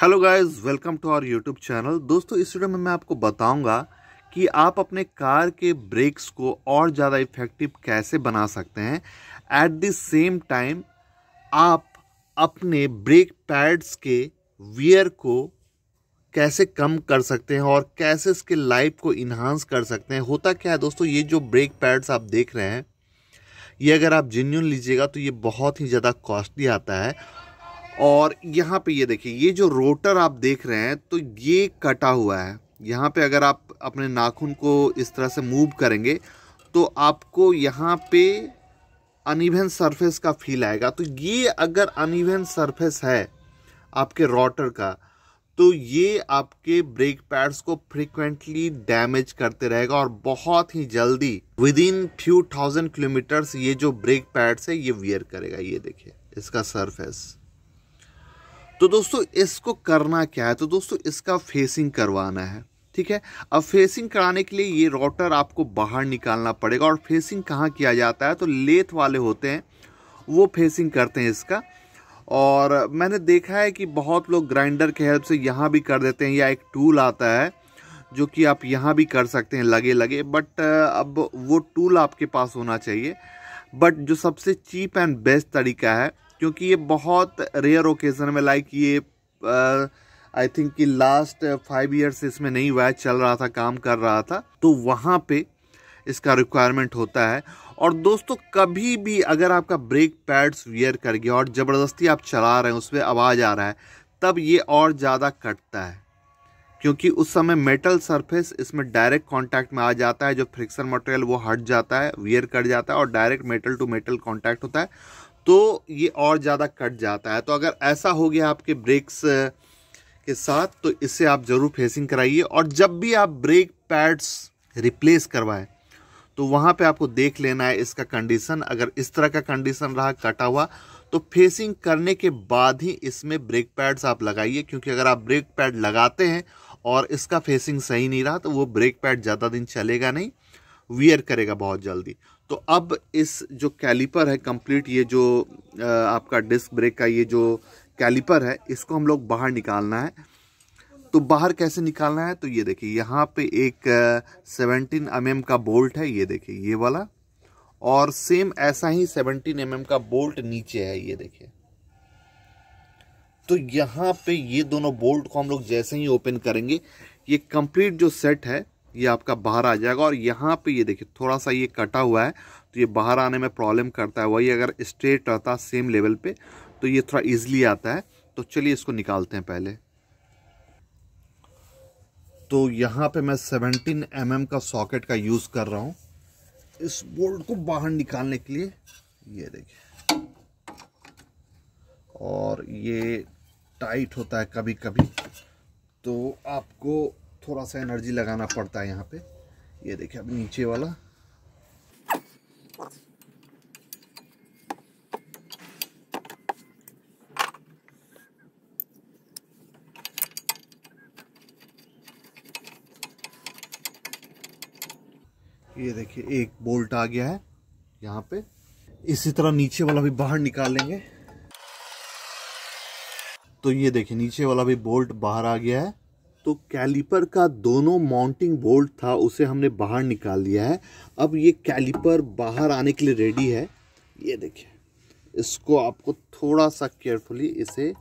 Hello guys welcome to our YouTube channel दोस्तों इस video में मैं आपको बताऊंगा कि आप अपने कार के ब्रेक्स को और ज़्यादा इफ़ेक्टिव कैसे बना सकते हैं एट द सेम टाइम आप अपने ब्रेक पैड्स के वियर को कैसे कम कर सकते हैं और कैसे इसके लाइफ को इन्हांस कर सकते हैं होता क्या है दोस्तों ये जो ब्रेक पैड्स आप देख रहे हैं ये अगर आप जेन्यून लीजिएगा तो ये बहुत ही ज़्यादा कॉस्टली आता है और यहाँ पे ये देखिए ये जो रोटर आप देख रहे हैं तो ये कटा हुआ है यहाँ पे अगर आप अपने नाखून को इस तरह से मूव करेंगे तो आपको यहाँ पे अनइवन सरफेस का फील आएगा तो ये अगर अनइवन सरफेस है आपके रोटर का तो ये आपके ब्रेक पैड्स को फ्रिक्वेंटली डैमेज करते रहेगा और बहुत ही जल्दी within few thousand kilometers ये जो ब्रेक पैड्स है ये वियर करेगा ये देखिए इसका सरफेस तो दोस्तों इसको करना क्या है तो दोस्तों इसका फेसिंग करवाना है ठीक है अब फेसिंग कराने के लिए ये रोटर आपको बाहर निकालना पड़ेगा और फेसिंग कहाँ किया जाता है तो लेथ वाले होते हैं वो फेसिंग करते हैं इसका और मैंने देखा है कि बहुत लोग ग्राइंडर के हेल्प से यहाँ भी कर देते हैं या एक टूल आता है जो कि आप यहाँ भी कर सकते हैं लगे लगे बट अब वो टूल आपके पास होना चाहिए बट जो सबसे चीप एंड बेस्ट तरीका है क्योंकि ये बहुत रेयर ओकेज़न में लाइक ये आई uh, थिंक कि लास्ट फाइव इयर्स इसमें नहीं हुआ है चल रहा था काम कर रहा था तो वहाँ पे इसका रिक्वायरमेंट होता है और दोस्तों कभी भी अगर आपका ब्रेक पैड्स वियर कर गया और ज़बरदस्ती आप चला रहे हैं उस पर आवाज़ आ रहा है तब ये और ज़्यादा कटता है क्योंकि उस समय मेटल सरफेस इसमें डायरेक्ट कांटेक्ट में आ जाता है जो फ्रिक्शन मटेरियल वो हट जाता है वियर कर जाता है और direct metal to metal contact होता है तो ये और ज़्यादा कट जाता है तो अगर ऐसा हो गया आपके ब्रेक्स के साथ तो इसे आप ज़रूर फेसिंग कराइए और जब भी आप ब्रेक पैड्स रिप्लेस करवाएं तो वहाँ पे आपको देख लेना है इसका कंडीशन अगर इस तरह का कंडीशन रहा कटा हुआ तो फेसिंग करने के बाद ही इसमें ब्रेक पैड्स आप लगाइए क्योंकि अगर आप ब्रेक पैड लगाते हैं और इसका फेसिंग सही नहीं रहा तो वो ब्रेक पैड ज़्यादा दिन चलेगा नहीं वियर करेगा बहुत जल्दी तो अब इस जो कैलिपर है कंप्लीट ये जो आपका डिस्क ब्रेक का ये जो कैलिपर है इसको हम लोग बाहर निकालना है तो बाहर कैसे निकालना है तो ये देखिए यहाँ पे एक सेवनटीन एम mm का बोल्ट है ये देखिए ये वाला और सेम ऐसा ही सेवनटीन एम mm का बोल्ट नीचे है ये देखिए तो यहाँ पे ये दोनों बोल्ट को हम लोग जैसे ही ओपन करेंगे ये कंप्लीट जो सेट है ये आपका बाहर आ जाएगा और यहाँ पे ये देखिए थोड़ा सा ये कटा हुआ है तो ये बाहर आने में प्रॉब्लम करता है वही अगर स्ट्रेट रहता सेम लेवल पे तो ये थोड़ा इजीली आता है तो चलिए इसको निकालते हैं पहले तो यहाँ पे मैं 17 एम mm का सॉकेट का यूज़ कर रहा हूँ इस बोल्ट को बाहर निकालने के लिए ये देखिए और ये टाइट होता है कभी कभी तो आपको थोड़ा सा एनर्जी लगाना पड़ता है यहाँ पे ये देखिए अब नीचे वाला ये देखिए एक बोल्ट आ गया है यहाँ पे इसी तरह नीचे वाला भी बाहर निकाल लेंगे तो ये देखिए नीचे वाला भी बोल्ट बाहर आ गया है तो कैलीपर का दोनों माउंटिंग बोल्ट था उसे हमने बाहर निकाल लिया है अब ये कैलीपर बाहर आने के लिए रेडी है ये देखिए इसको आपको थोड़ा सा केयरफुली इसे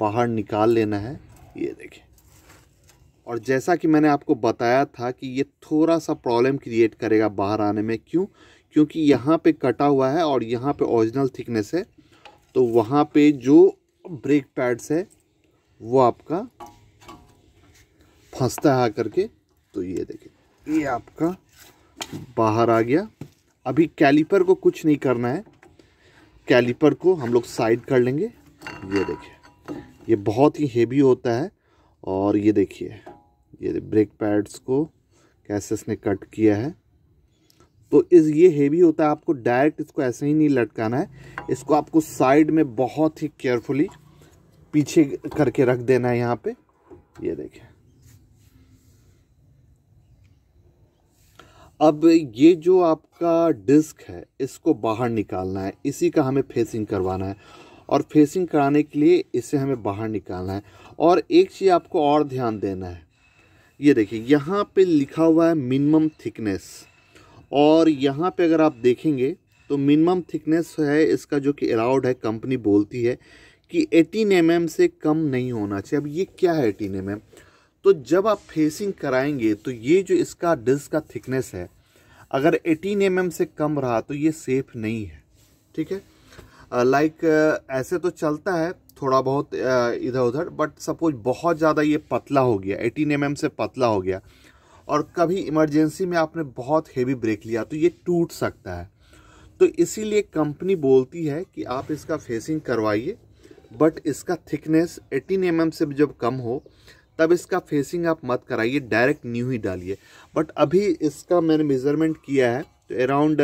बाहर निकाल लेना है ये देखिए और जैसा कि मैंने आपको बताया था कि ये थोड़ा सा प्रॉब्लम क्रिएट करेगा बाहर आने में क्यों क्योंकि यहाँ पे कटा हुआ है और यहाँ पे ओरिजिनल थिकनेस है तो वहाँ पे जो ब्रेक पैड्स है वो आपका फंसता है आकर के तो ये देखें ये आपका बाहर आ गया अभी कैलीपर को कुछ नहीं करना है कैलीपर को हम लोग साइड कर लेंगे ये देखिए ये बहुत ही हेवी होता है और ये देखिए ये ब्रेक पैड्स को कैसे इसने कट किया है तो इस ये हेवी होता है आपको डायरेक्ट इसको ऐसे ही नहीं लटकाना है इसको आपको साइड में बहुत ही केयरफुली पीछे करके रख देना है यहाँ पे ये देखिए अब ये जो आपका डिस्क है इसको बाहर निकालना है इसी का हमें फेसिंग करवाना है और फेसिंग कराने के लिए इसे हमें बाहर निकालना है और एक चीज़ आपको और ध्यान देना है ये देखिए यहाँ पे लिखा हुआ है मिनिमम थिकनेस और यहाँ पे अगर आप देखेंगे तो मिनिमम थिकनेस है इसका जो कि अलाउड है कंपनी बोलती है कि एटीन एम mm से कम नहीं होना चाहिए अब ये क्या है एटीन एम mm? तो जब आप फेसिंग कराएंगे तो ये जो इसका डिस्क का थिकनेस है अगर 18 एम mm से कम रहा तो ये सेफ नहीं है ठीक है लाइक ऐसे तो चलता है थोड़ा बहुत इधर उधर बट सपोज बहुत ज़्यादा ये पतला हो गया 18 एम mm से पतला हो गया और कभी इमरजेंसी में आपने बहुत हेवी ब्रेक लिया तो ये टूट सकता है तो इसीलिए कंपनी बोलती है कि आप इसका फेसिंग करवाइए बट इसका थिकनेस 18 एम mm से जब कम हो तब इसका फेसिंग आप मत कराइए डायरेक्ट न्यू ही डालिए बट अभी इसका मैंने मेज़रमेंट किया है तो around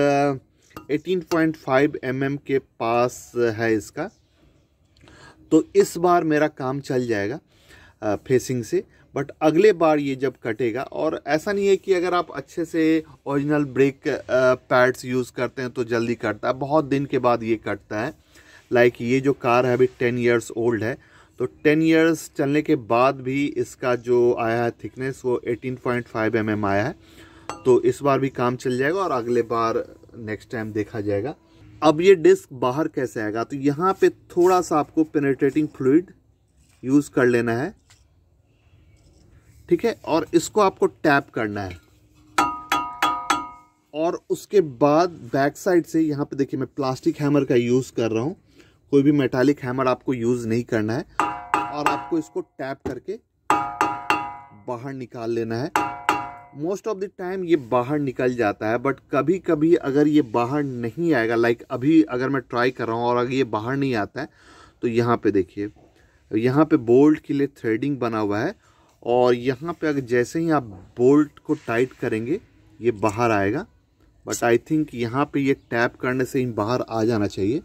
eighteen point five M M के पास है इसका तो इस बार मेरा काम चल जाएगा फेसिंग uh, से बट अगले बार ये जब कटेगा और ऐसा नहीं है कि अगर आप अच्छे से ओरिजिनल ब्रेक पैड्स यूज़ करते हैं तो जल्दी कटता है बहुत दिन के बाद ये कटता है लाइक ये जो कार है अभी टेन इयर्स ओल्ड है तो 10 इयर्स चलने के बाद भी इसका जो आया है थिकनेस वो 18.5 पॉइंट mm आया है तो इस बार भी काम चल जाएगा और अगले बार नेक्स्ट टाइम देखा जाएगा अब ये डिस्क बाहर कैसे आएगा तो यहाँ पे थोड़ा सा आपको पेनेट्रेटिंग फ्लूड यूज़ कर लेना है ठीक है और इसको आपको टैप करना है और उसके बाद बैक साइड से यहाँ पे देखिए मैं प्लास्टिक हैमर का यूज़ कर रहा हूँ कोई भी मेटालिक हैमर आपको यूज़ नहीं करना है और आपको इसको टैप करके बाहर निकाल लेना है मोस्ट ऑफ द टाइम ये बाहर निकल जाता है बट कभी कभी अगर ये बाहर नहीं आएगा लाइक like अभी अगर मैं ट्राई कर रहा हूँ और अगर ये बाहर नहीं आता है तो यहाँ पे देखिए यहाँ पे बोल्ट के लिए थ्रेडिंग बना हुआ है और यहाँ पे अगर जैसे ही आप बोल्ट को टाइट करेंगे ये बाहर आएगा बट आई थिंक यहाँ पे ये टैप करने से ही बाहर आ जाना चाहिए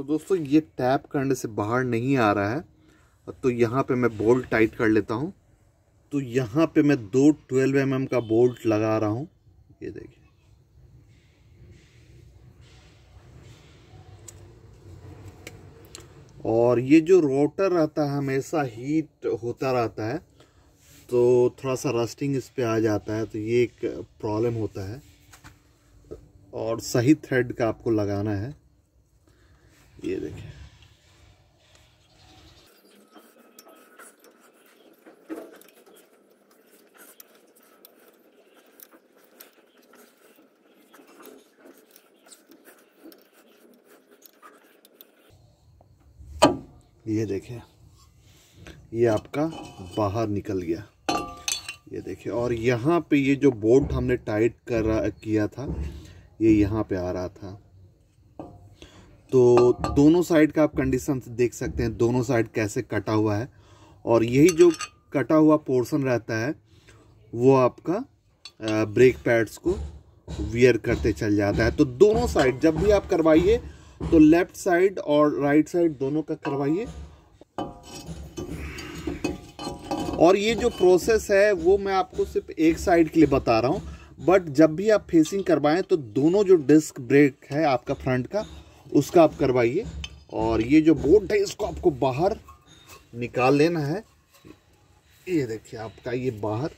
तो दोस्तों ये टैप करने से बाहर नहीं आ रहा है तो यहाँ पे मैं बोल्ट टाइट कर लेता हूँ तो यहाँ पे मैं दो ट्वेल्व एम mm का बोल्ट लगा रहा हूँ ये देखिए और ये जो रोटर रहता है हमेशा हीट होता रहता है तो थोड़ा सा रस्टिंग इस पर आ जाता है तो ये एक प्रॉब्लम होता है और सही थ्रेड का आपको लगाना है ये देखें ये देखें ये आपका बाहर निकल गया ये देखिए और यहाँ पे ये जो बोल्ट हमने टाइट कर किया था ये यहाँ पे आ रहा था तो दोनों साइड का आप कंडीशन देख सकते हैं दोनों साइड कैसे कटा हुआ है और यही जो कटा हुआ पोर्शन रहता है वो आपका ब्रेक पैड्स को वियर करते चल जाता है तो दोनों साइड जब भी आप करवाइए तो लेफ्ट साइड और राइट साइड दोनों का करवाइए और ये जो प्रोसेस है वो मैं आपको सिर्फ एक साइड के लिए बता रहा हूँ बट जब भी आप फेसिंग करवाएं तो दोनों जो डिस्क ब्रेक है आपका फ्रंट का उसका आप करवाइए और ये जो बोर्ड है इसको आपको बाहर निकाल लेना है ये देखिए आपका ये बाहर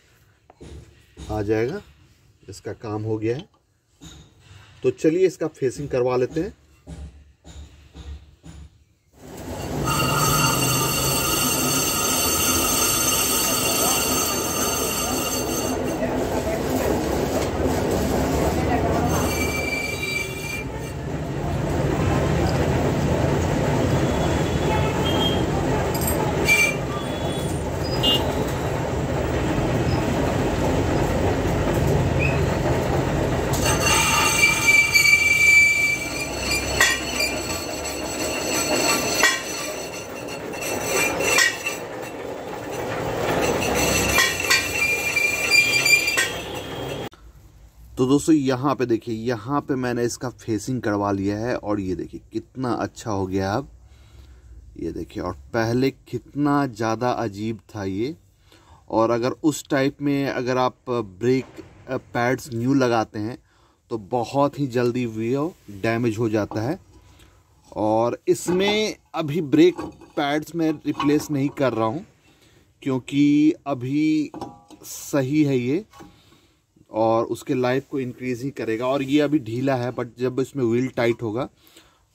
आ जाएगा इसका काम हो गया है तो चलिए इसका फेसिंग करवा लेते हैं दोस्तों यहाँ पे देखिए यहाँ पे मैंने इसका फेसिंग करवा लिया है और ये देखिए कितना अच्छा हो गया अब ये देखिए और पहले कितना ज़्यादा अजीब था ये और अगर उस टाइप में अगर आप ब्रेक पैड्स न्यू लगाते हैं तो बहुत ही जल्दी वीडियो डैमेज हो जाता है और इसमें अभी ब्रेक पैड्स में रिप्लेस नहीं कर रहा हूँ क्योंकि अभी सही है ये और उसके लाइफ को इंक्रीज ही करेगा और ये अभी ढीला है बट जब इसमें व्हील टाइट होगा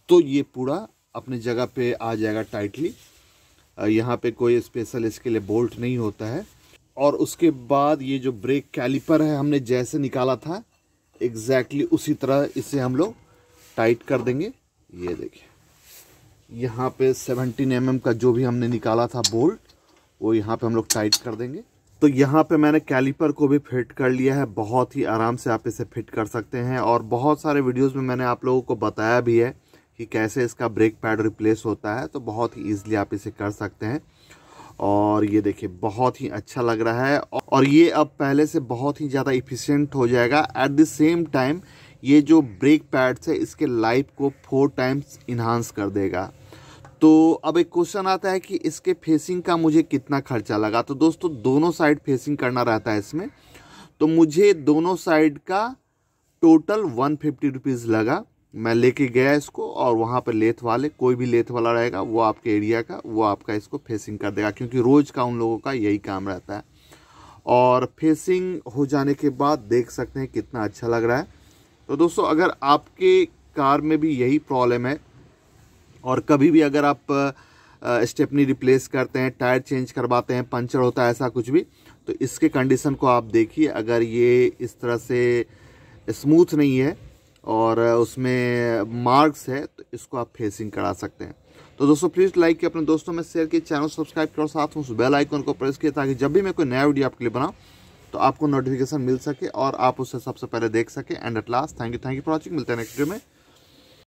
तो ये पूरा अपनी जगह पे आ जाएगा टाइटली यहाँ पे कोई स्पेशल इसके लिए बोल्ट नहीं होता है और उसके बाद ये जो ब्रेक कैलिपर है हमने जैसे निकाला था एग्जैक्टली exactly उसी तरह इसे हम लोग टाइट कर देंगे ये देखिए यहाँ पे 17 एम mm का जो भी हमने निकाला था बोल्ट वो यहाँ पे हम लोग टाइट कर देंगे तो यहाँ पे मैंने कैलिपर को भी फिट कर लिया है बहुत ही आराम से आप इसे फिट कर सकते हैं और बहुत सारे वीडियोस में मैंने आप लोगों को बताया भी है कि कैसे इसका ब्रेक पैड रिप्लेस होता है तो बहुत ही ईजिली आप इसे कर सकते हैं और ये देखिए बहुत ही अच्छा लग रहा है और ये अब पहले से बहुत ही ज़्यादा इफ़िशेंट हो जाएगा एट द सेम टाइम ये जो ब्रेक पैड्स है इसके लाइफ को फोर टाइम्स इन्हांस कर देगा तो अब एक क्वेश्चन आता है कि इसके फेसिंग का मुझे कितना खर्चा लगा तो दोस्तों दोनों साइड फेसिंग करना रहता है इसमें तो मुझे दोनों साइड का टोटल वन फिफ्टी रुपीज़ लगा मैं लेके गया इसको और वहाँ पर लेथ वाले कोई भी लेथ वाला रहेगा वो आपके एरिया का वो आपका इसको फेसिंग कर देगा क्योंकि रोज़ का उन लोगों का यही काम रहता है और फेसिंग हो जाने के बाद देख सकते हैं कितना अच्छा लग रहा है तो दोस्तों अगर आपके कार में भी यही प्रॉब्लम है और कभी भी अगर आप स्टेपनी रिप्लेस करते हैं टायर चेंज करवाते हैं पंचर होता है ऐसा कुछ भी तो इसके कंडीशन को आप देखिए अगर ये इस तरह से स्मूथ नहीं है और उसमें मार्क्स है तो इसको आप फेसिंग करा सकते हैं तो दोस्तों प्लीज़ लाइक किया अपने दोस्तों में शेयर किए चैनल सब्सक्राइब करो साथ में उस बेल आइकन को प्रेस किया ताकि जब भी मैं कोई नया वीडियो आपके लिए बनाऊँ तो आपको नोटिफिकेशन मिल सके और आप उसे सबसे पहले देख सके and at last thank you thank you for watching मिलते हैं नेक्स्ट वीडियो में